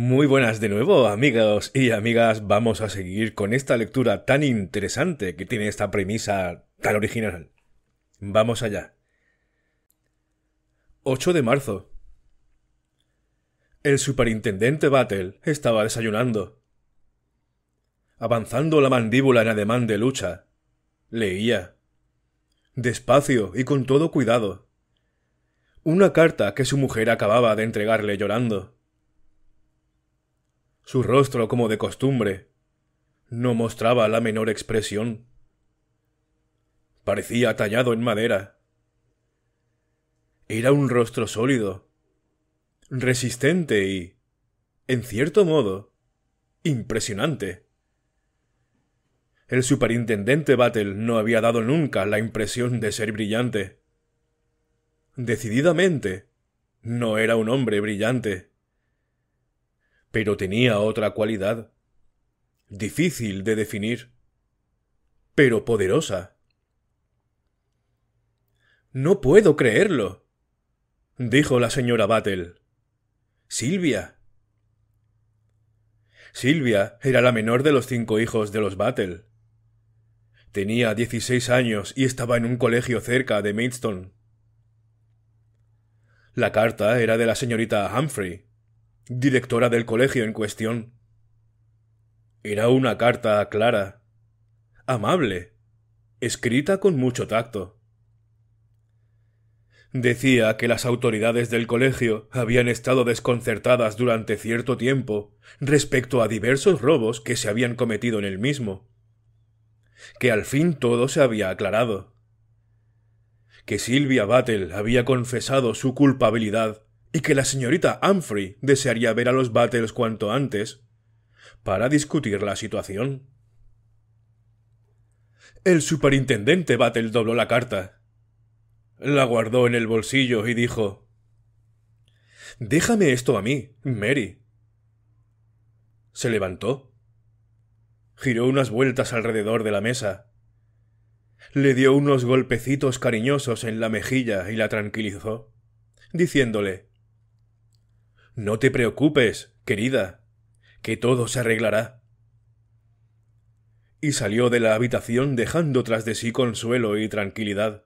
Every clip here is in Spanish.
Muy buenas de nuevo, amigos y amigas. Vamos a seguir con esta lectura tan interesante que tiene esta premisa tan original. Vamos allá. 8 de marzo. El superintendente Battle estaba desayunando. Avanzando la mandíbula en ademán de lucha, leía. Despacio y con todo cuidado. Una carta que su mujer acababa de entregarle llorando. Su rostro, como de costumbre, no mostraba la menor expresión. Parecía tallado en madera. Era un rostro sólido, resistente y, en cierto modo, impresionante. El superintendente Battle no había dado nunca la impresión de ser brillante. Decididamente, no era un hombre brillante pero tenía otra cualidad, difícil de definir, pero poderosa. No puedo creerlo, dijo la señora Battle. Silvia. Silvia era la menor de los cinco hijos de los Battle. Tenía dieciséis años y estaba en un colegio cerca de Maidstone. La carta era de la señorita Humphrey, directora del colegio en cuestión. Era una carta clara, amable, escrita con mucho tacto. Decía que las autoridades del colegio habían estado desconcertadas durante cierto tiempo respecto a diversos robos que se habían cometido en el mismo, que al fin todo se había aclarado, que Silvia Battle había confesado su culpabilidad y que la señorita Humphrey desearía ver a los Battles cuanto antes para discutir la situación. El superintendente Battle dobló la carta. La guardó en el bolsillo y dijo Déjame esto a mí, Mary. Se levantó. Giró unas vueltas alrededor de la mesa. Le dio unos golpecitos cariñosos en la mejilla y la tranquilizó, diciéndole no te preocupes, querida, que todo se arreglará. Y salió de la habitación dejando tras de sí consuelo y tranquilidad.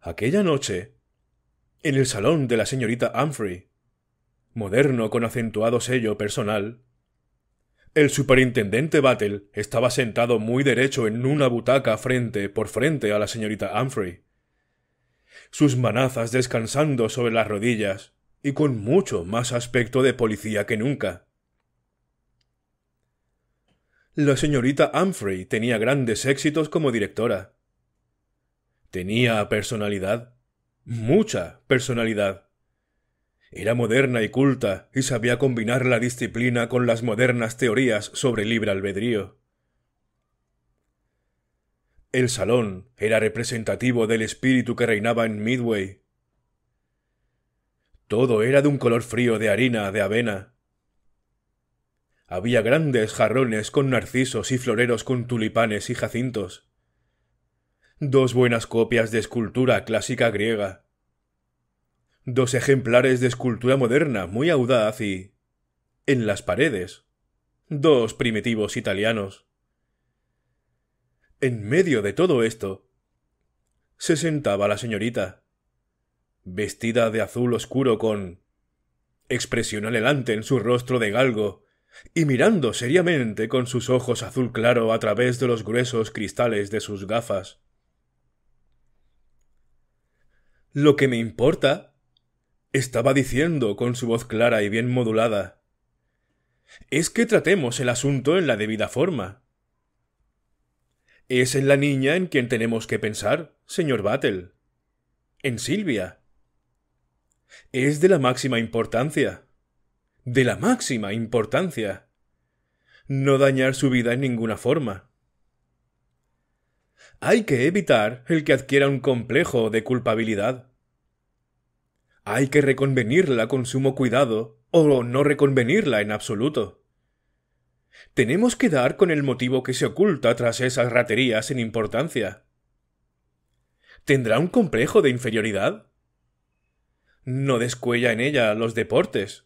Aquella noche, en el salón de la señorita Humphrey, moderno con acentuado sello personal, el superintendente Battle estaba sentado muy derecho en una butaca frente por frente a la señorita Humphrey sus manazas descansando sobre las rodillas, y con mucho más aspecto de policía que nunca. La señorita Humphrey tenía grandes éxitos como directora. Tenía personalidad, mucha personalidad. Era moderna y culta y sabía combinar la disciplina con las modernas teorías sobre libre albedrío. El salón era representativo del espíritu que reinaba en Midway. Todo era de un color frío de harina de avena. Había grandes jarrones con narcisos y floreros con tulipanes y jacintos. Dos buenas copias de escultura clásica griega. Dos ejemplares de escultura moderna muy audaz y... en las paredes. Dos primitivos italianos en medio de todo esto, se sentaba la señorita, vestida de azul oscuro con expresión alelante en su rostro de galgo, y mirando seriamente con sus ojos azul claro a través de los gruesos cristales de sus gafas. Lo que me importa, estaba diciendo con su voz clara y bien modulada, es que tratemos el asunto en la debida forma. Es en la niña en quien tenemos que pensar, señor Battle. En Silvia. Es de la máxima importancia. De la máxima importancia. No dañar su vida en ninguna forma. Hay que evitar el que adquiera un complejo de culpabilidad. Hay que reconvenirla con sumo cuidado o no reconvenirla en absoluto. Tenemos que dar con el motivo que se oculta tras esas raterías sin importancia. ¿Tendrá un complejo de inferioridad? No descuella en ella los deportes.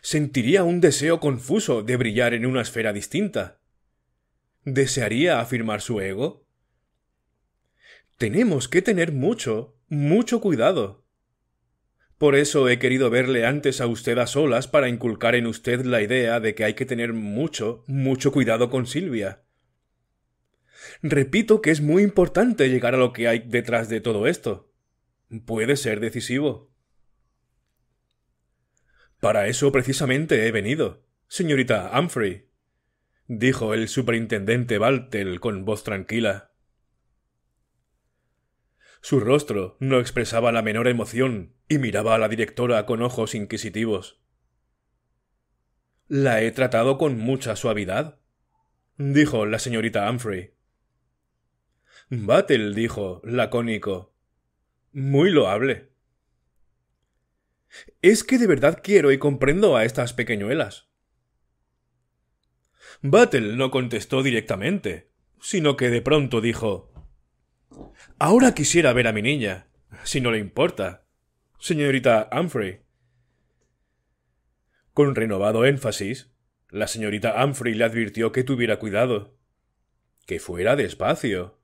Sentiría un deseo confuso de brillar en una esfera distinta. ¿Desearía afirmar su ego? Tenemos que tener mucho, mucho cuidado. Por eso he querido verle antes a usted a solas para inculcar en usted la idea de que hay que tener mucho, mucho cuidado con Silvia. Repito que es muy importante llegar a lo que hay detrás de todo esto. Puede ser decisivo. Para eso precisamente he venido, señorita Humphrey, dijo el superintendente Baltel con voz tranquila. Su rostro no expresaba la menor emoción y miraba a la directora con ojos inquisitivos. La he tratado con mucha suavidad, dijo la señorita Humphrey. Battle dijo, lacónico. Muy loable. Es que de verdad quiero y comprendo a estas pequeñuelas. Battle no contestó directamente, sino que de pronto dijo Ahora quisiera ver a mi niña, si no le importa, señorita Humphrey. Con renovado énfasis, la señorita Humphrey le advirtió que tuviera cuidado, que fuera despacio,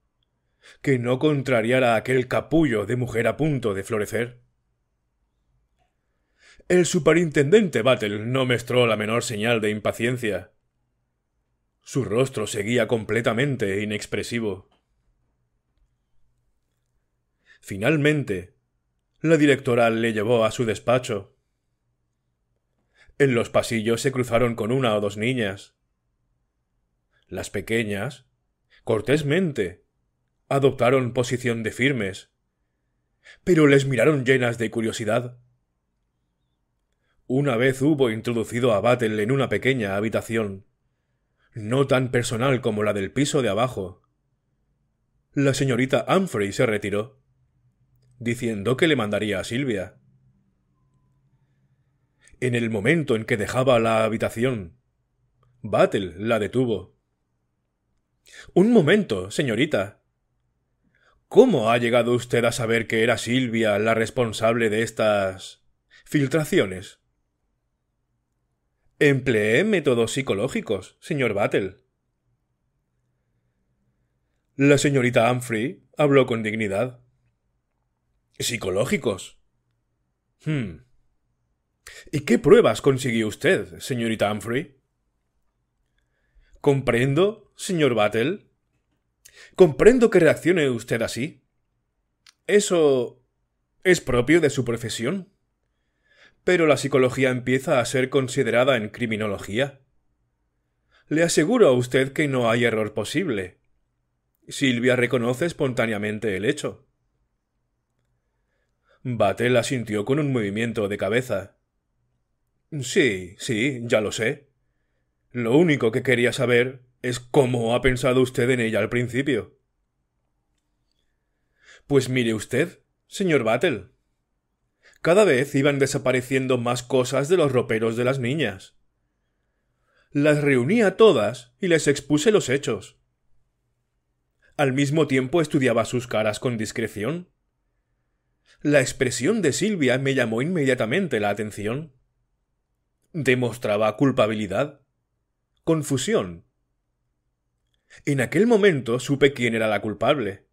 que no contrariara aquel capullo de mujer a punto de florecer. El superintendente Battle no mostró la menor señal de impaciencia. Su rostro seguía completamente inexpresivo. Finalmente, la directora le llevó a su despacho. En los pasillos se cruzaron con una o dos niñas. Las pequeñas, cortésmente, adoptaron posición de firmes, pero les miraron llenas de curiosidad. Una vez hubo introducido a Battle en una pequeña habitación, no tan personal como la del piso de abajo. La señorita Humphrey se retiró diciendo que le mandaría a Silvia. En el momento en que dejaba la habitación, Battle la detuvo. Un momento, señorita. ¿Cómo ha llegado usted a saber que era Silvia la responsable de estas filtraciones? Empleé métodos psicológicos, señor Battle. La señorita Humphrey habló con dignidad psicológicos. Hmm. ¿Y qué pruebas consiguió usted, señorita Humphrey? Comprendo, señor Battle. Comprendo que reaccione usted así. Eso es propio de su profesión. Pero la psicología empieza a ser considerada en criminología. Le aseguro a usted que no hay error posible. Silvia reconoce espontáneamente el hecho la sintió con un movimiento de cabeza. Sí, sí, ya lo sé. Lo único que quería saber es cómo ha pensado usted en ella al principio. Pues mire usted, señor Battle. Cada vez iban desapareciendo más cosas de los roperos de las niñas. Las reuní a todas y les expuse los hechos. Al mismo tiempo estudiaba sus caras con discreción la expresión de Silvia me llamó inmediatamente la atención. ¿Demostraba culpabilidad? ¿Confusión? En aquel momento supe quién era la culpable.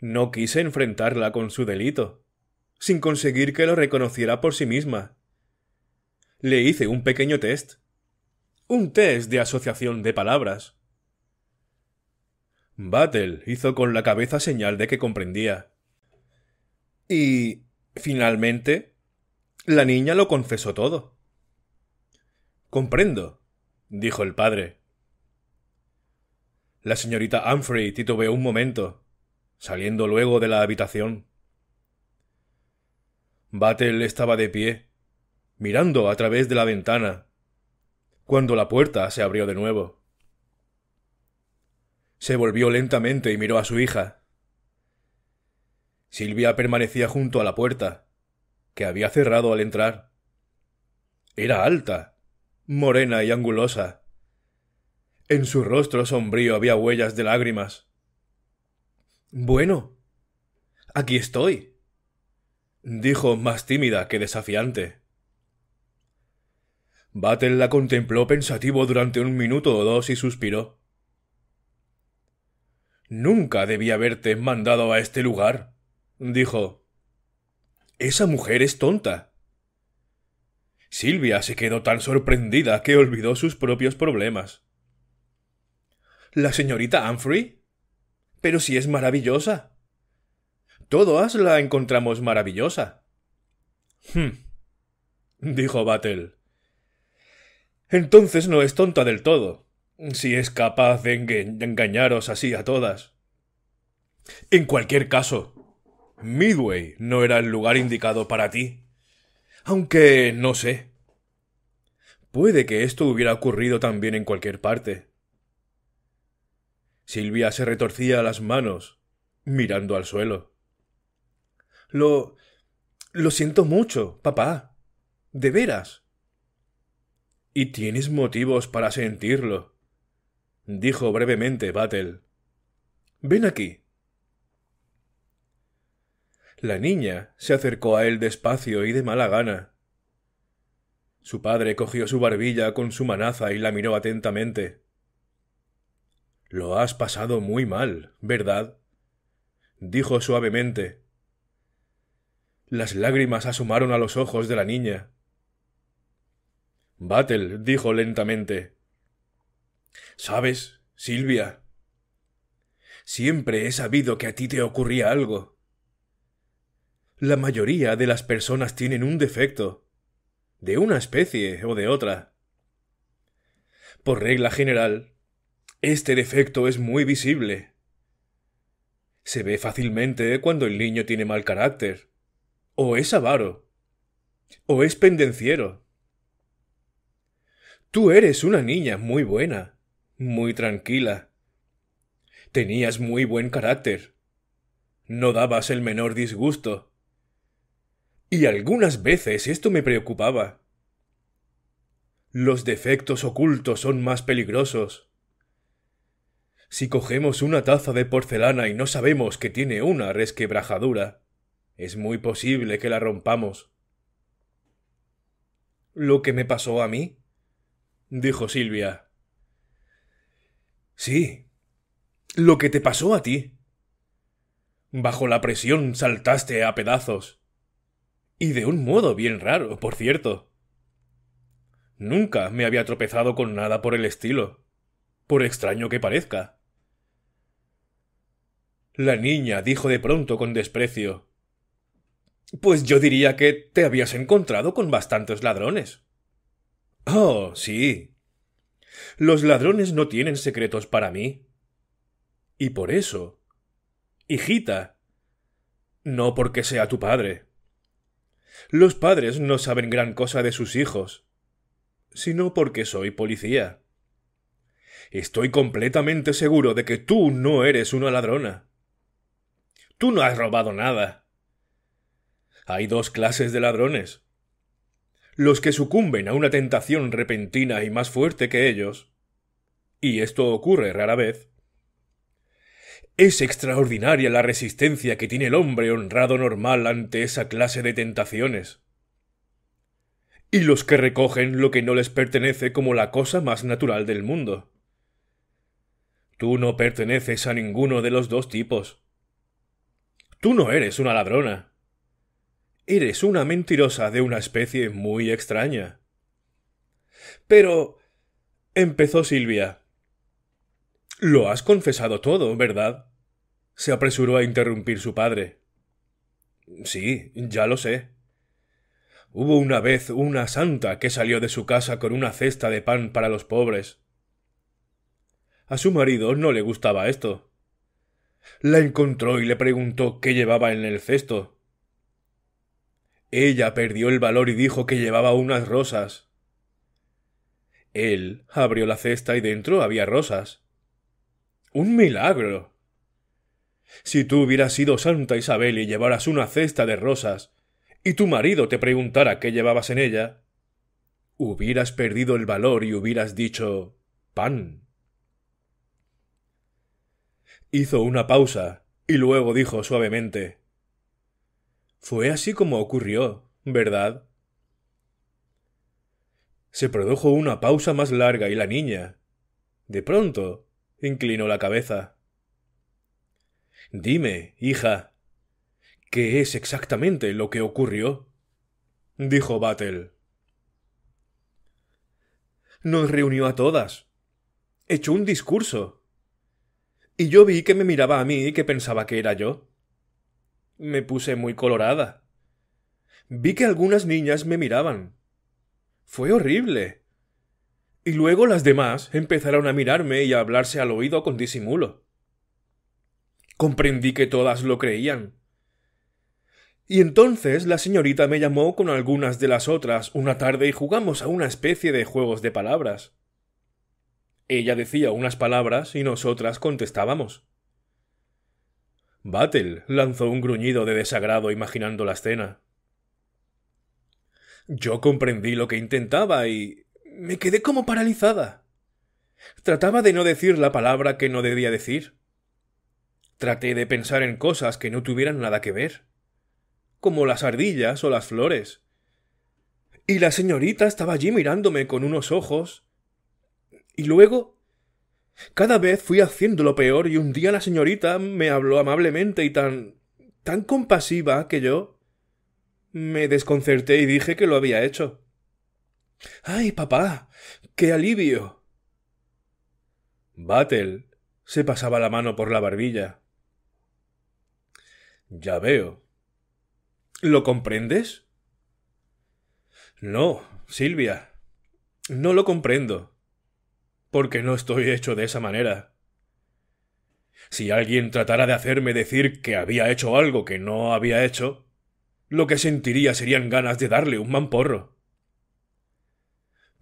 No quise enfrentarla con su delito, sin conseguir que lo reconociera por sí misma. Le hice un pequeño test. Un test de asociación de palabras. Battle hizo con la cabeza señal de que comprendía. Y finalmente, la niña lo confesó todo. Comprendo, dijo el padre. La señorita Humphrey titubeó un momento, saliendo luego de la habitación. Battle estaba de pie, mirando a través de la ventana, cuando la puerta se abrió de nuevo. Se volvió lentamente y miró a su hija. Silvia permanecía junto a la puerta, que había cerrado al entrar. Era alta, morena y angulosa. En su rostro sombrío había huellas de lágrimas. Bueno, aquí estoy, dijo más tímida que desafiante. Batten la contempló pensativo durante un minuto o dos y suspiró. Nunca debí haberte mandado a este lugar, dijo Esa mujer es tonta. Silvia se quedó tan sorprendida que olvidó sus propios problemas. ¿La señorita Humphrey? Pero si es maravillosa. Todas la encontramos maravillosa. Hm, dijo Battle. Entonces no es tonta del todo, si es capaz de engañaros así a todas. En cualquier caso, Midway no era el lugar indicado para ti. Aunque no sé. Puede que esto hubiera ocurrido también en cualquier parte. Silvia se retorcía las manos, mirando al suelo. Lo. lo siento mucho, papá. De veras. Y tienes motivos para sentirlo, dijo brevemente Battle. Ven aquí. La niña se acercó a él despacio y de mala gana. Su padre cogió su barbilla con su manaza y la miró atentamente. Lo has pasado muy mal, ¿verdad? dijo suavemente. Las lágrimas asomaron a los ojos de la niña. Battle dijo lentamente. Sabes, Silvia, siempre he sabido que a ti te ocurría algo. La mayoría de las personas tienen un defecto, de una especie o de otra. Por regla general, este defecto es muy visible. Se ve fácilmente cuando el niño tiene mal carácter, o es avaro, o es pendenciero. Tú eres una niña muy buena, muy tranquila. Tenías muy buen carácter. No dabas el menor disgusto y algunas veces esto me preocupaba. Los defectos ocultos son más peligrosos. Si cogemos una taza de porcelana y no sabemos que tiene una resquebrajadura, es muy posible que la rompamos. ¿Lo que me pasó a mí? dijo Silvia. Sí. Lo que te pasó a ti. Bajo la presión saltaste a pedazos. Y de un modo bien raro, por cierto. Nunca me había tropezado con nada por el estilo, por extraño que parezca. La niña dijo de pronto con desprecio Pues yo diría que te habías encontrado con bastantes ladrones. Oh, sí. Los ladrones no tienen secretos para mí. Y por eso. Hijita. No porque sea tu padre. Los padres no saben gran cosa de sus hijos, sino porque soy policía. Estoy completamente seguro de que tú no eres una ladrona. Tú no has robado nada. Hay dos clases de ladrones. Los que sucumben a una tentación repentina y más fuerte que ellos, y esto ocurre rara vez, es extraordinaria la resistencia que tiene el hombre honrado normal ante esa clase de tentaciones. Y los que recogen lo que no les pertenece como la cosa más natural del mundo. Tú no perteneces a ninguno de los dos tipos. Tú no eres una ladrona. Eres una mentirosa de una especie muy extraña. Pero. empezó Silvia. Lo has confesado todo, ¿verdad? se apresuró a interrumpir su padre. Sí, ya lo sé. Hubo una vez una santa que salió de su casa con una cesta de pan para los pobres. A su marido no le gustaba esto. La encontró y le preguntó qué llevaba en el cesto. Ella perdió el valor y dijo que llevaba unas rosas. Él abrió la cesta y dentro había rosas. Un milagro. Si tú hubieras sido Santa Isabel y llevaras una cesta de rosas, y tu marido te preguntara qué llevabas en ella, hubieras perdido el valor y hubieras dicho pan. Hizo una pausa y luego dijo suavemente Fue así como ocurrió, ¿verdad? Se produjo una pausa más larga y la niña, de pronto, Inclinó la cabeza. Dime, hija, ¿qué es exactamente lo que ocurrió? dijo Battle. Nos reunió a todas. Echó un discurso. Y yo vi que me miraba a mí y que pensaba que era yo. Me puse muy colorada. Vi que algunas niñas me miraban. Fue horrible. Y luego las demás empezaron a mirarme y a hablarse al oído con disimulo. Comprendí que todas lo creían. Y entonces la señorita me llamó con algunas de las otras una tarde y jugamos a una especie de juegos de palabras. Ella decía unas palabras y nosotras contestábamos. Battle lanzó un gruñido de desagrado imaginando la escena. Yo comprendí lo que intentaba y me quedé como paralizada. Trataba de no decir la palabra que no debía decir. Traté de pensar en cosas que no tuvieran nada que ver, como las ardillas o las flores. Y la señorita estaba allí mirándome con unos ojos. Y luego... Cada vez fui haciéndolo peor y un día la señorita me habló amablemente y tan... tan compasiva que yo... me desconcerté y dije que lo había hecho. ¡Ay, papá! ¡Qué alivio! Battle se pasaba la mano por la barbilla. Ya veo. ¿Lo comprendes? No, Silvia. No lo comprendo. Porque no estoy hecho de esa manera. Si alguien tratara de hacerme decir que había hecho algo que no había hecho, lo que sentiría serían ganas de darle un mamporro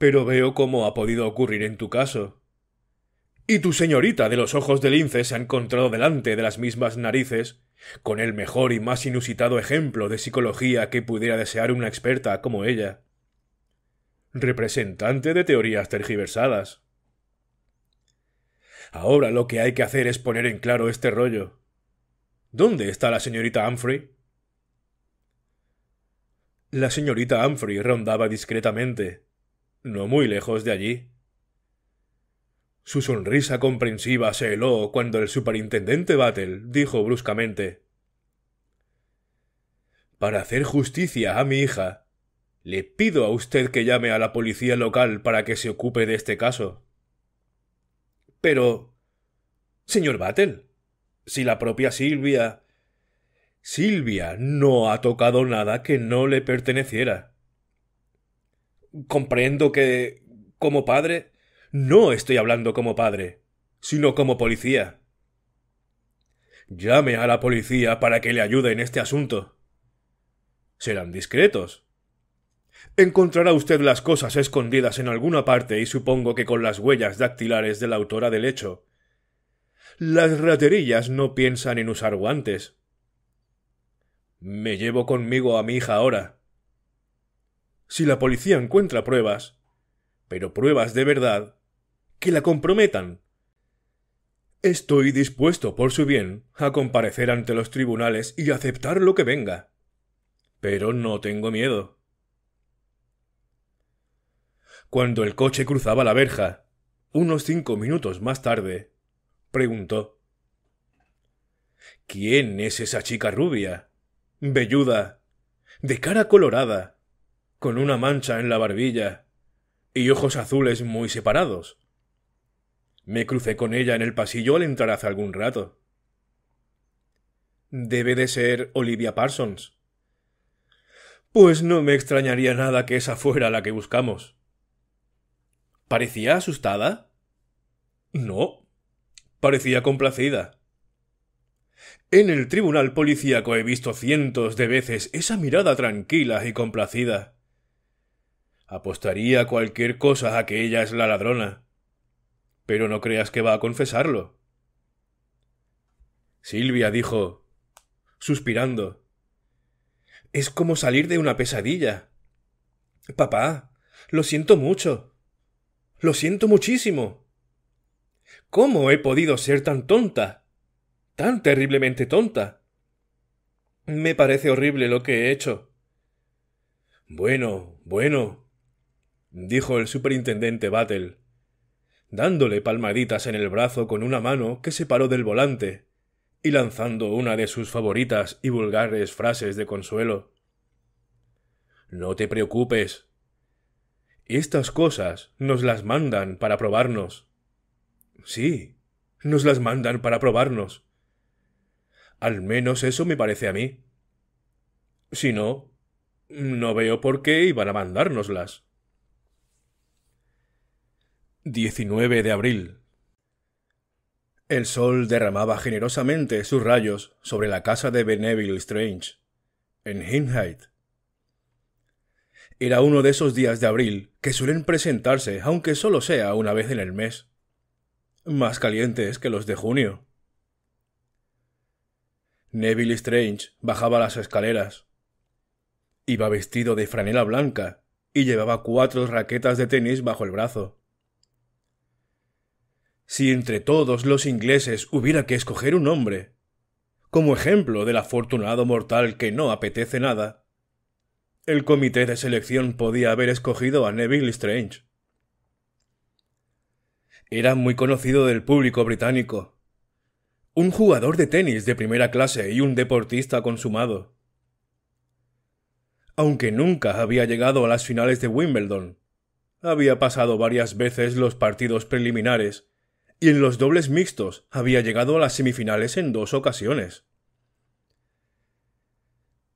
pero veo cómo ha podido ocurrir en tu caso. Y tu señorita de los ojos de lince se ha encontrado delante de las mismas narices, con el mejor y más inusitado ejemplo de psicología que pudiera desear una experta como ella. Representante de teorías tergiversadas. Ahora lo que hay que hacer es poner en claro este rollo. ¿Dónde está la señorita Humphrey? La señorita Humphrey rondaba discretamente, no muy lejos de allí. Su sonrisa comprensiva se heló cuando el superintendente Battle dijo bruscamente Para hacer justicia a mi hija, le pido a usted que llame a la policía local para que se ocupe de este caso. Pero. señor Battle, si la propia Silvia. Silvia no ha tocado nada que no le perteneciera comprendo que, como padre, no estoy hablando como padre, sino como policía. Llame a la policía para que le ayude en este asunto. Serán discretos. Encontrará usted las cosas escondidas en alguna parte y supongo que con las huellas dactilares de la autora del hecho. Las raterillas no piensan en usar guantes. Me llevo conmigo a mi hija ahora si la policía encuentra pruebas, pero pruebas de verdad, que la comprometan. Estoy dispuesto, por su bien, a comparecer ante los tribunales y aceptar lo que venga. Pero no tengo miedo. Cuando el coche cruzaba la verja, unos cinco minutos más tarde, preguntó ¿Quién es esa chica rubia? belluda, de cara colorada, con una mancha en la barbilla y ojos azules muy separados. Me crucé con ella en el pasillo al entrar hace algún rato. Debe de ser Olivia Parsons. Pues no me extrañaría nada que esa fuera la que buscamos. ¿Parecía asustada? No. Parecía complacida. En el tribunal policíaco he visto cientos de veces esa mirada tranquila y complacida. Apostaría cualquier cosa a que ella es la ladrona. Pero no creas que va a confesarlo. Silvia dijo, suspirando. Es como salir de una pesadilla. Papá, lo siento mucho. Lo siento muchísimo. ¿Cómo he podido ser tan tonta? Tan terriblemente tonta. Me parece horrible lo que he hecho. Bueno, bueno, dijo el superintendente Battle, dándole palmaditas en el brazo con una mano que se paró del volante, y lanzando una de sus favoritas y vulgares frases de consuelo. No te preocupes. Estas cosas nos las mandan para probarnos. Sí, nos las mandan para probarnos. Al menos eso me parece a mí. Si no, no veo por qué iban a mandárnoslas. 19 de abril. El sol derramaba generosamente sus rayos sobre la casa de neville Strange, en Hindhite. Era uno de esos días de abril que suelen presentarse, aunque solo sea una vez en el mes, más calientes que los de junio. Neville Strange bajaba las escaleras. Iba vestido de franela blanca y llevaba cuatro raquetas de tenis bajo el brazo. Si entre todos los ingleses hubiera que escoger un hombre, como ejemplo del afortunado mortal que no apetece nada, el comité de selección podía haber escogido a Neville Strange. Era muy conocido del público británico, un jugador de tenis de primera clase y un deportista consumado. Aunque nunca había llegado a las finales de Wimbledon, había pasado varias veces los partidos preliminares y en los dobles mixtos había llegado a las semifinales en dos ocasiones.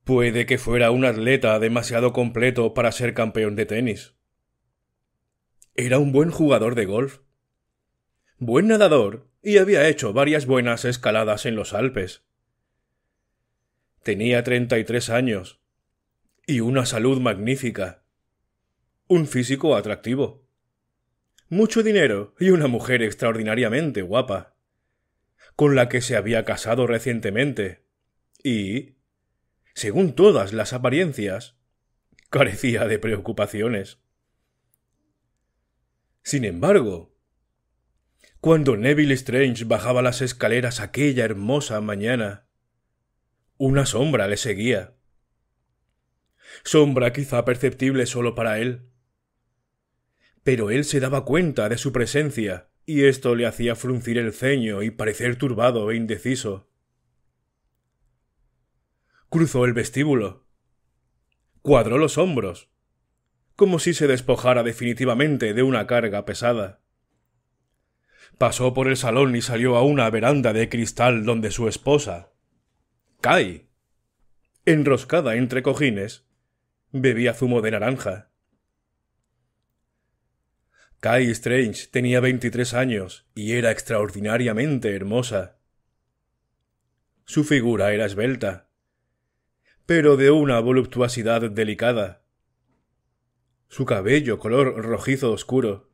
Puede que fuera un atleta demasiado completo para ser campeón de tenis. Era un buen jugador de golf. Buen nadador y había hecho varias buenas escaladas en los Alpes. Tenía 33 años y una salud magnífica. Un físico atractivo mucho dinero y una mujer extraordinariamente guapa, con la que se había casado recientemente, y, según todas las apariencias, carecía de preocupaciones. Sin embargo, cuando Neville Strange bajaba las escaleras aquella hermosa mañana, una sombra le seguía. Sombra quizá perceptible solo para él pero él se daba cuenta de su presencia, y esto le hacía fruncir el ceño y parecer turbado e indeciso. Cruzó el vestíbulo. Cuadró los hombros, como si se despojara definitivamente de una carga pesada. Pasó por el salón y salió a una veranda de cristal donde su esposa, Kai, enroscada entre cojines, bebía zumo de naranja. Kai Strange tenía 23 años y era extraordinariamente hermosa. Su figura era esbelta, pero de una voluptuosidad delicada. Su cabello color rojizo oscuro.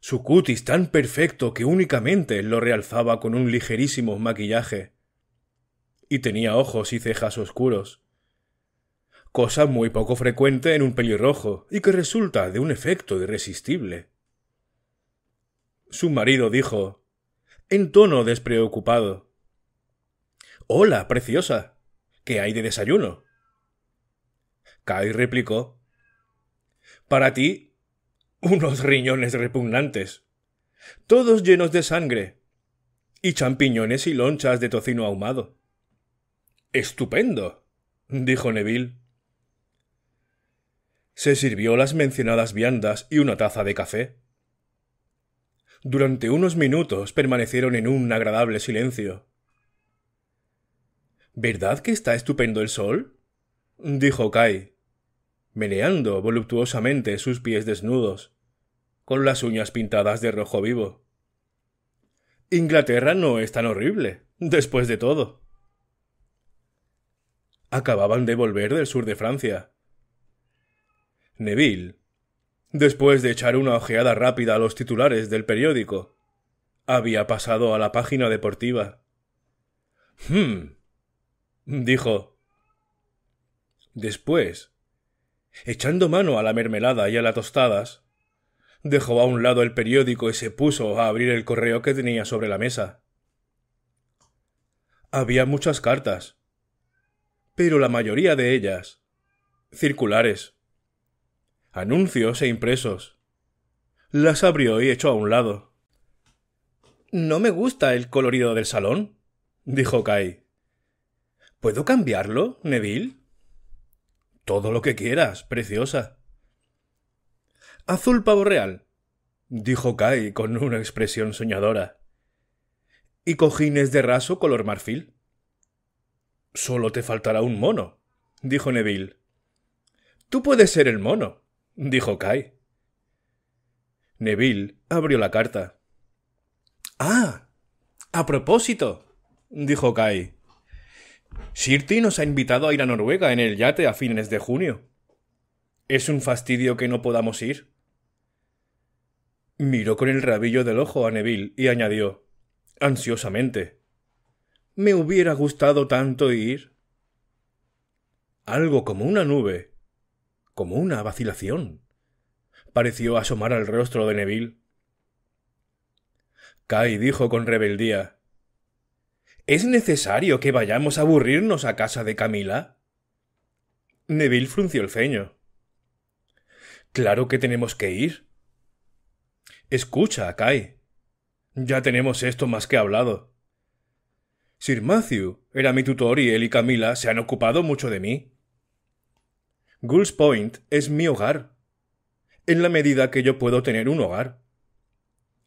Su cutis tan perfecto que únicamente lo realzaba con un ligerísimo maquillaje. Y tenía ojos y cejas oscuros cosa muy poco frecuente en un pelirrojo y que resulta de un efecto irresistible. Su marido dijo, en tono despreocupado. Hola, preciosa. ¿Qué hay de desayuno? Kai replicó. Para ti, unos riñones repugnantes, todos llenos de sangre, y champiñones y lonchas de tocino ahumado. Estupendo, dijo Neville. Se sirvió las mencionadas viandas y una taza de café. Durante unos minutos permanecieron en un agradable silencio. ¿Verdad que está estupendo el sol? dijo Kai, meneando voluptuosamente sus pies desnudos, con las uñas pintadas de rojo vivo. Inglaterra no es tan horrible, después de todo. Acababan de volver del sur de Francia, Neville, después de echar una ojeada rápida a los titulares del periódico, había pasado a la página deportiva. Hmm, dijo. Después, echando mano a la mermelada y a las tostadas, dejó a un lado el periódico y se puso a abrir el correo que tenía sobre la mesa. Había muchas cartas, pero la mayoría de ellas circulares anuncios e impresos. Las abrió y echó a un lado. No me gusta el colorido del salón, dijo Kai. ¿Puedo cambiarlo, Neville? Todo lo que quieras, preciosa. Azul pavo real, dijo Kai con una expresión soñadora. Y cojines de raso color marfil. Solo te faltará un mono, dijo Neville. Tú puedes ser el mono dijo Kai. Neville abrió la carta. Ah. A propósito, dijo Kai. Sirti nos ha invitado a ir a Noruega en el yate a fines de junio. Es un fastidio que no podamos ir. Miró con el rabillo del ojo a Neville y añadió ansiosamente Me hubiera gustado tanto ir. Algo como una nube como una vacilación. Pareció asomar al rostro de Neville. Kai dijo con rebeldía ¿Es necesario que vayamos a aburrirnos a casa de Camila? Neville frunció el ceño. Claro que tenemos que ir. Escucha, Kai. Ya tenemos esto más que hablado. Sir Matthew era mi tutor y él y Camila se han ocupado mucho de mí. Gulls Point es mi hogar. En la medida que yo puedo tener un hogar.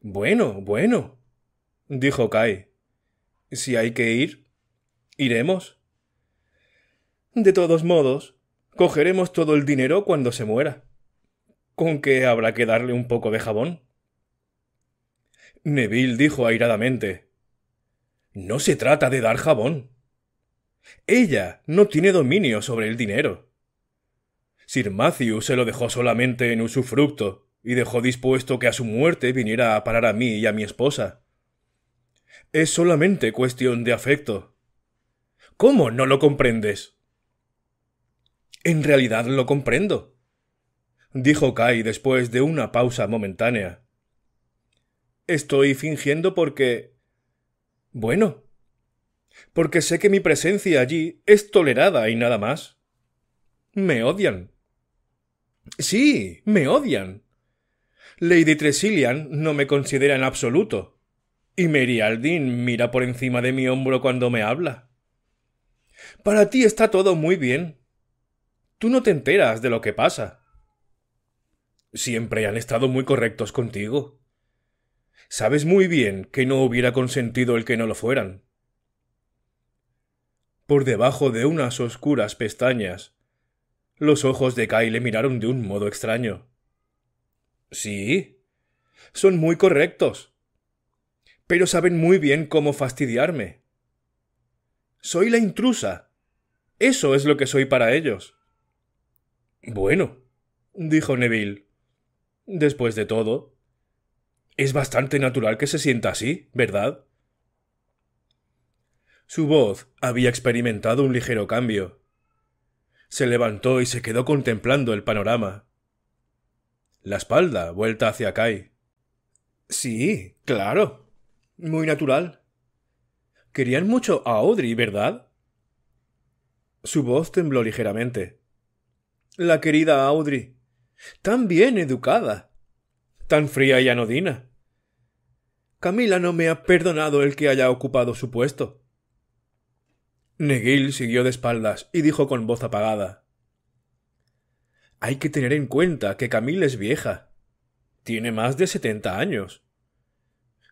Bueno, bueno, dijo Kai. Si hay que ir, iremos. De todos modos, cogeremos todo el dinero cuando se muera. Con qué habrá que darle un poco de jabón. Neville dijo airadamente. No se trata de dar jabón. Ella no tiene dominio sobre el dinero. Sir Matthew se lo dejó solamente en usufructo, y dejó dispuesto que a su muerte viniera a parar a mí y a mi esposa. Es solamente cuestión de afecto. ¿Cómo no lo comprendes? En realidad lo comprendo, dijo Kai después de una pausa momentánea. Estoy fingiendo porque... Bueno, porque sé que mi presencia allí es tolerada y nada más. Me odian. Sí, me odian. Lady Tresillian no me considera en absoluto. Y Mary mira por encima de mi hombro cuando me habla. Para ti está todo muy bien. Tú no te enteras de lo que pasa. Siempre han estado muy correctos contigo. Sabes muy bien que no hubiera consentido el que no lo fueran. Por debajo de unas oscuras pestañas, los ojos de Kyle miraron de un modo extraño. Sí. Son muy correctos. Pero saben muy bien cómo fastidiarme. Soy la intrusa. Eso es lo que soy para ellos. Bueno, dijo Neville. Después de todo, es bastante natural que se sienta así, ¿verdad? Su voz había experimentado un ligero cambio se levantó y se quedó contemplando el panorama. La espalda vuelta hacia Kai. Sí, claro. Muy natural. Querían mucho a Audrey, ¿verdad? Su voz tembló ligeramente. La querida Audrey. Tan bien educada. Tan fría y anodina. Camila no me ha perdonado el que haya ocupado su puesto. Neguil siguió de espaldas y dijo con voz apagada Hay que tener en cuenta que Camille es vieja. Tiene más de setenta años.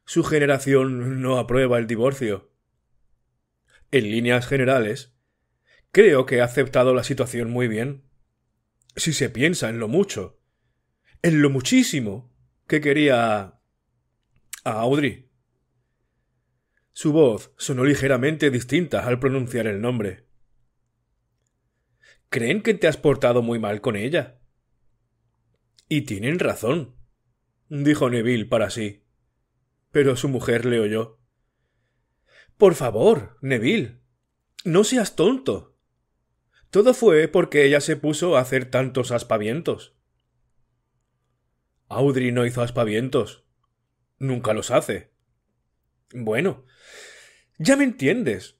Su generación no aprueba el divorcio. En líneas generales, creo que ha aceptado la situación muy bien. Si se piensa en lo mucho, en lo muchísimo que quería a Audrey. Su voz sonó ligeramente distinta al pronunciar el nombre. Creen que te has portado muy mal con ella. Y tienen razón, dijo Neville para sí. Pero su mujer le oyó. Por favor, Neville, no seas tonto. Todo fue porque ella se puso a hacer tantos aspavientos. Audrey no hizo aspavientos. Nunca los hace. Bueno, ya me entiendes.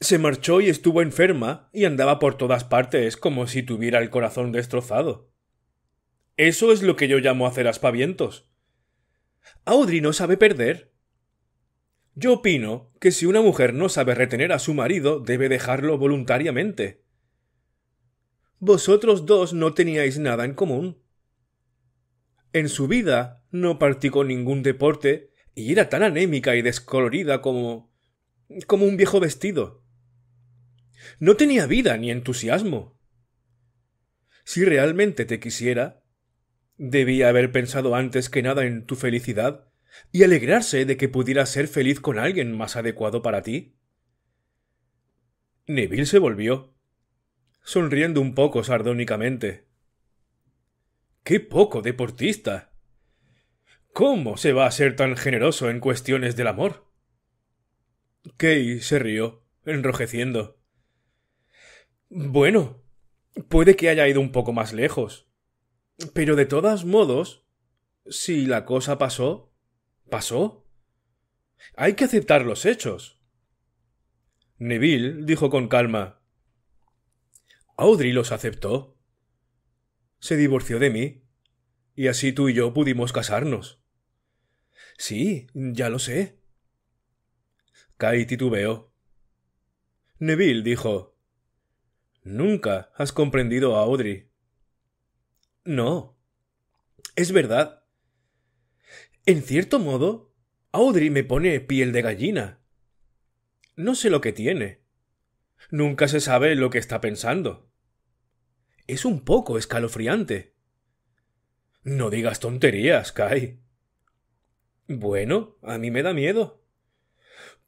Se marchó y estuvo enferma y andaba por todas partes como si tuviera el corazón destrozado. Eso es lo que yo llamo hacer aspavientos. Audrey no sabe perder. Yo opino que si una mujer no sabe retener a su marido, debe dejarlo voluntariamente. Vosotros dos no teníais nada en común. En su vida no practicó ningún deporte y era tan anémica y descolorida como. como un viejo vestido. No tenía vida ni entusiasmo. Si realmente te quisiera, debía haber pensado antes que nada en tu felicidad y alegrarse de que pudieras ser feliz con alguien más adecuado para ti. Neville se volvió, sonriendo un poco sardónicamente. ¡Qué poco deportista! ¿Cómo se va a ser tan generoso en cuestiones del amor? Kay se rió, enrojeciendo. Bueno, puede que haya ido un poco más lejos. Pero de todos modos, si la cosa pasó, pasó. Hay que aceptar los hechos. Neville dijo con calma. Audrey los aceptó. Se divorció de mí. Y así tú y yo pudimos casarnos. Sí, ya lo sé. Kai titubeó. Neville dijo Nunca has comprendido a Audrey. No. Es verdad. En cierto modo, Audrey me pone piel de gallina. No sé lo que tiene. Nunca se sabe lo que está pensando. Es un poco escalofriante. No digas tonterías, Kai. Bueno, a mí me da miedo.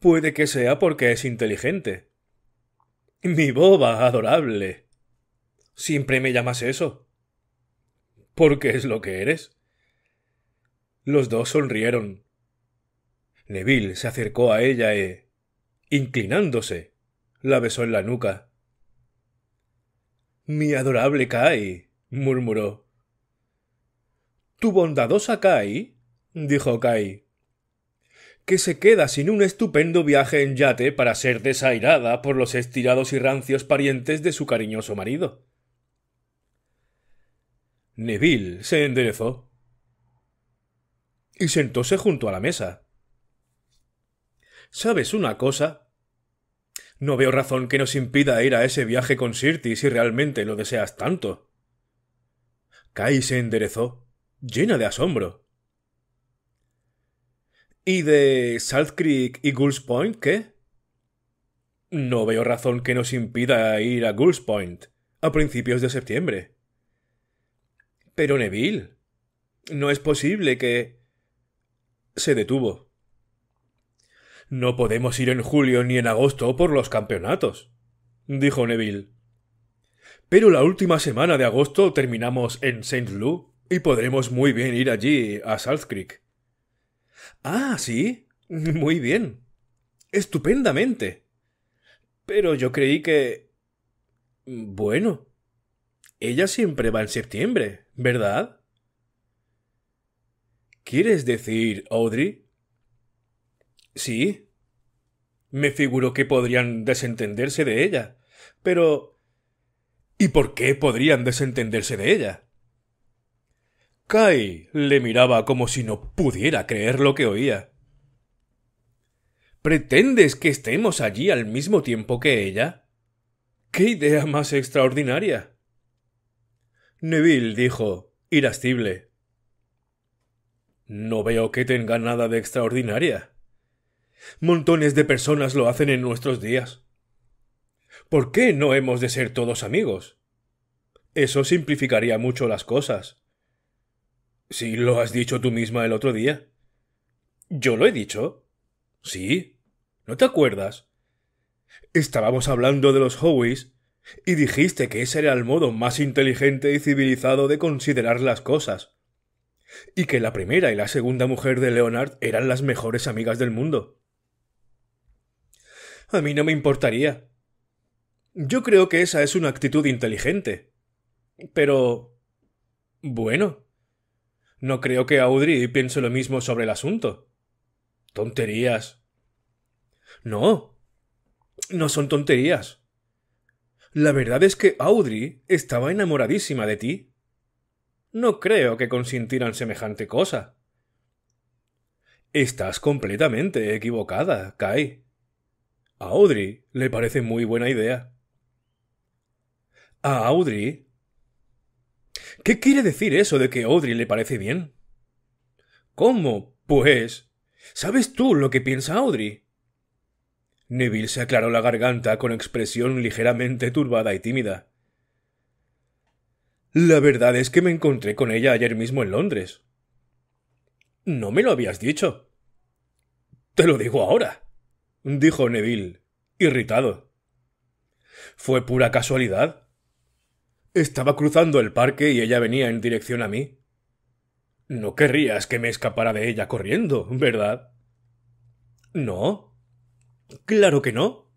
Puede que sea porque es inteligente. Mi boba adorable. Siempre me llamas eso. Porque es lo que eres. Los dos sonrieron. Neville se acercó a ella e, inclinándose, la besó en la nuca. Mi adorable Kai, murmuró. Tu bondadosa Kai dijo Kai. Que se queda sin un estupendo viaje en yate para ser desairada por los estirados y rancios parientes de su cariñoso marido. Neville se enderezó y sentóse junto a la mesa. ¿Sabes una cosa? No veo razón que nos impida ir a ese viaje con Sirti si realmente lo deseas tanto. Kai se enderezó, llena de asombro. ¿Y de South Creek y Gulls Point qué? No veo razón que nos impida ir a Gulls Point a principios de septiembre. Pero Neville, no es posible que... Se detuvo. No podemos ir en julio ni en agosto por los campeonatos, dijo Neville. Pero la última semana de agosto terminamos en Saint Lou y podremos muy bien ir allí a South Creek. Ah, sí. Muy bien. Estupendamente. Pero yo creí que... Bueno. Ella siempre va en septiembre, ¿verdad? ¿Quieres decir, Audrey? Sí. Me figuro que podrían desentenderse de ella. Pero... ¿Y por qué podrían desentenderse de ella? Kai le miraba como si no pudiera creer lo que oía. ¿Pretendes que estemos allí al mismo tiempo que ella? ¡Qué idea más extraordinaria! Neville dijo, irascible. No veo que tenga nada de extraordinaria. Montones de personas lo hacen en nuestros días. ¿Por qué no hemos de ser todos amigos? Eso simplificaría mucho las cosas. Sí, lo has dicho tú misma el otro día. ¿Yo lo he dicho? Sí. ¿No te acuerdas? Estábamos hablando de los Howies y dijiste que ese era el modo más inteligente y civilizado de considerar las cosas. Y que la primera y la segunda mujer de Leonard eran las mejores amigas del mundo. A mí no me importaría. Yo creo que esa es una actitud inteligente. Pero... Bueno. No creo que Audrey piense lo mismo sobre el asunto. Tonterías. No. No son tonterías. La verdad es que Audrey estaba enamoradísima de ti. No creo que consintieran semejante cosa. Estás completamente equivocada, Kai. A Audrey le parece muy buena idea. A Audrey ¿Qué quiere decir eso de que Audrey le parece bien? ¿Cómo? Pues. ¿Sabes tú lo que piensa Audrey? Neville se aclaró la garganta con expresión ligeramente turbada y tímida. La verdad es que me encontré con ella ayer mismo en Londres. No me lo habías dicho. Te lo digo ahora, dijo Neville, irritado. Fue pura casualidad. Estaba cruzando el parque y ella venía en dirección a mí. No querrías que me escapara de ella corriendo, ¿verdad? No. Claro que no.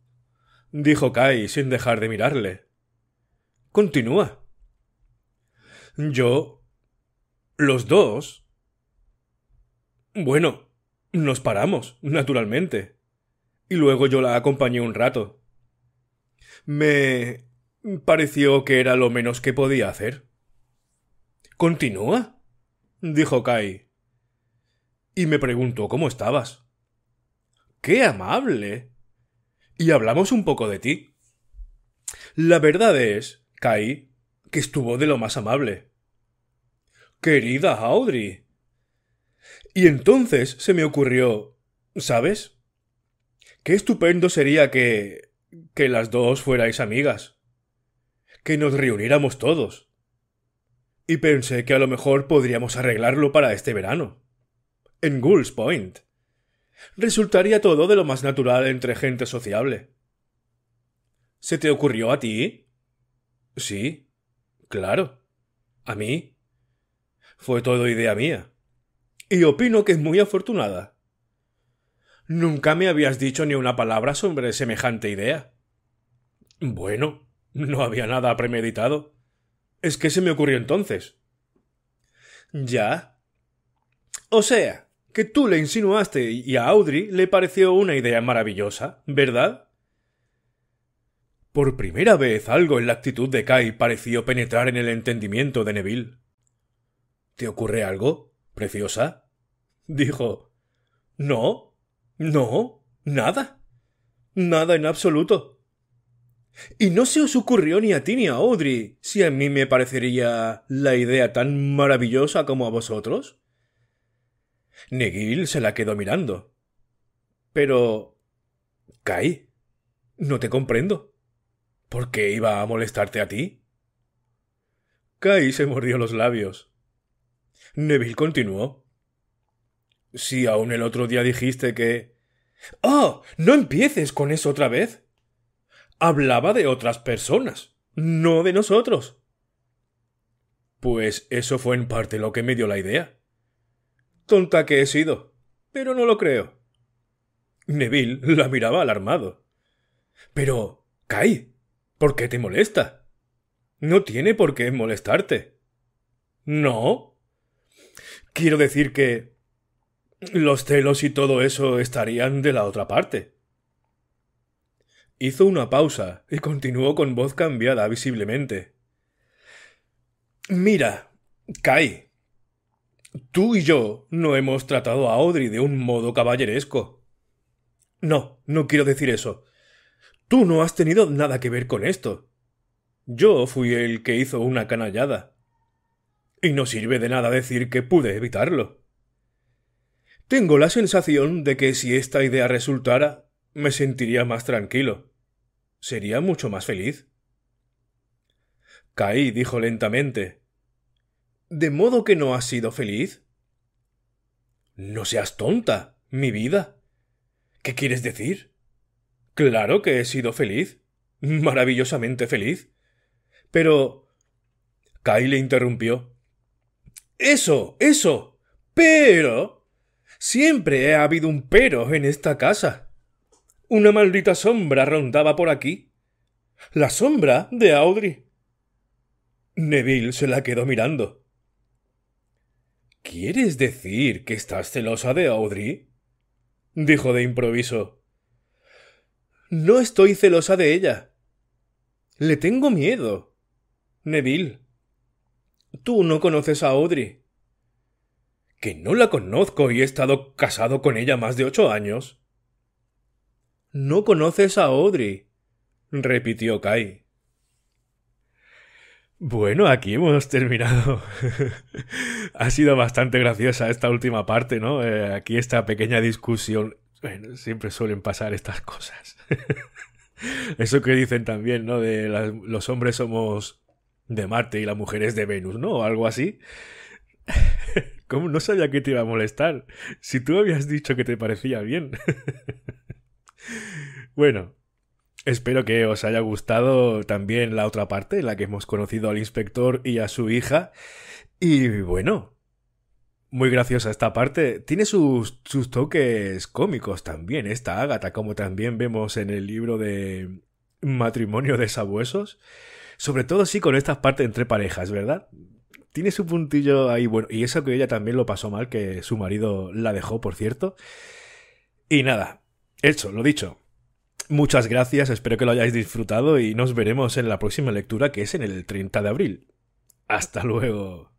dijo Kai sin dejar de mirarle. Continúa. Yo. Los dos. Bueno, nos paramos, naturalmente. Y luego yo la acompañé un rato. Me Pareció que era lo menos que podía hacer. Continúa, dijo Kai. Y me preguntó cómo estabas. ¡Qué amable! Y hablamos un poco de ti. La verdad es, Kai, que estuvo de lo más amable. Querida Audrey. Y entonces se me ocurrió. ¿Sabes? Qué estupendo sería que. que las dos fuerais amigas que nos reuniéramos todos. Y pensé que a lo mejor podríamos arreglarlo para este verano. En Gulls Point. Resultaría todo de lo más natural entre gente sociable. ¿Se te ocurrió a ti? Sí. Claro. A mí. Fue todo idea mía. Y opino que es muy afortunada. Nunca me habías dicho ni una palabra sobre semejante idea. Bueno, no había nada premeditado. Es que se me ocurrió entonces. Ya. O sea, que tú le insinuaste y a Audrey le pareció una idea maravillosa, ¿verdad? Por primera vez algo en la actitud de Kai pareció penetrar en el entendimiento de Neville. ¿Te ocurre algo, preciosa? dijo. No, no, nada. Nada en absoluto. Y no se os ocurrió ni a ti ni a Audrey, si a mí me parecería la idea tan maravillosa como a vosotros. Negil se la quedó mirando. Pero. Kai, no te comprendo. ¿Por qué iba a molestarte a ti? Kai se mordió los labios. Neville continuó. Si aún el otro día dijiste que. ¡Oh! No empieces con eso otra vez hablaba de otras personas, no de nosotros. Pues eso fue en parte lo que me dio la idea. Tonta que he sido, pero no lo creo. Neville la miraba alarmado. Pero, Kai, ¿por qué te molesta? No tiene por qué molestarte. No. Quiero decir que los celos y todo eso estarían de la otra parte. Hizo una pausa y continuó con voz cambiada visiblemente. Mira, Kai. Tú y yo no hemos tratado a Audrey de un modo caballeresco. No, no quiero decir eso. Tú no has tenido nada que ver con esto. Yo fui el que hizo una canallada. Y no sirve de nada decir que pude evitarlo. Tengo la sensación de que si esta idea resultara, me sentiría más tranquilo sería mucho más feliz. Caí dijo lentamente. ¿De modo que no has sido feliz? No seas tonta, mi vida. ¿Qué quieres decir? Claro que he sido feliz, maravillosamente feliz. Pero. Kai le interrumpió. Eso, eso. Pero. Siempre ha habido un pero en esta casa. Una maldita sombra rondaba por aquí. La sombra de Audrey. Neville se la quedó mirando. ¿Quieres decir que estás celosa de Audrey? dijo de improviso. No estoy celosa de ella. Le tengo miedo. Neville. Tú no conoces a Audrey. Que no la conozco y he estado casado con ella más de ocho años. No conoces a Audrey, repitió Kai. Bueno, aquí hemos terminado. ha sido bastante graciosa esta última parte, ¿no? Eh, aquí esta pequeña discusión. siempre suelen pasar estas cosas. Eso que dicen también, ¿no? De los hombres somos de Marte y las mujeres de Venus, ¿no? O algo así. ¿Cómo no sabía que te iba a molestar? Si tú habías dicho que te parecía bien. Bueno, espero que os haya gustado también la otra parte en la que hemos conocido al inspector y a su hija. Y bueno, muy graciosa esta parte. Tiene sus, toques cómicos también, esta Ágata, como también vemos en el libro de Matrimonio de Sabuesos. Sobre todo sí con estas partes entre parejas, ¿verdad? Tiene su puntillo ahí bueno. Y eso que ella también lo pasó mal, que su marido la dejó, por cierto. Y nada, eso, lo dicho. Muchas gracias, espero que lo hayáis disfrutado y nos veremos en la próxima lectura que es en el 30 de abril. Hasta luego.